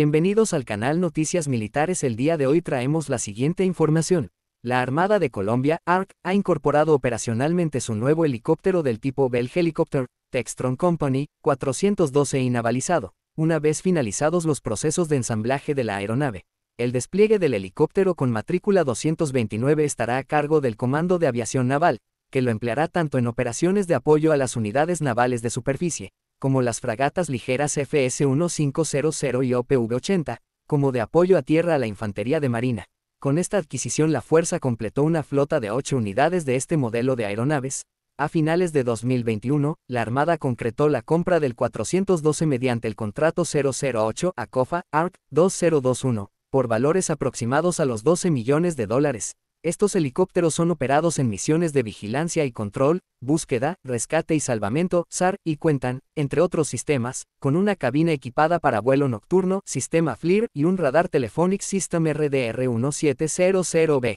Bienvenidos al canal Noticias Militares. El día de hoy traemos la siguiente información. La Armada de Colombia, ARC, ha incorporado operacionalmente su nuevo helicóptero del tipo Bell Helicopter, Textron Company, 412 navalizado, una vez finalizados los procesos de ensamblaje de la aeronave. El despliegue del helicóptero con matrícula 229 estará a cargo del Comando de Aviación Naval, que lo empleará tanto en operaciones de apoyo a las unidades navales de superficie, como las fragatas ligeras FS-1500 y OPV-80, como de apoyo a tierra a la infantería de marina. Con esta adquisición la fuerza completó una flota de ocho unidades de este modelo de aeronaves. A finales de 2021, la Armada concretó la compra del 412 mediante el contrato 008 ACOFA ARC 2021, por valores aproximados a los 12 millones de dólares. Estos helicópteros son operados en misiones de vigilancia y control, búsqueda, rescate y salvamento, SAR, y cuentan, entre otros sistemas, con una cabina equipada para vuelo nocturno, sistema FLIR y un radar Telephonic System RDR-1700B.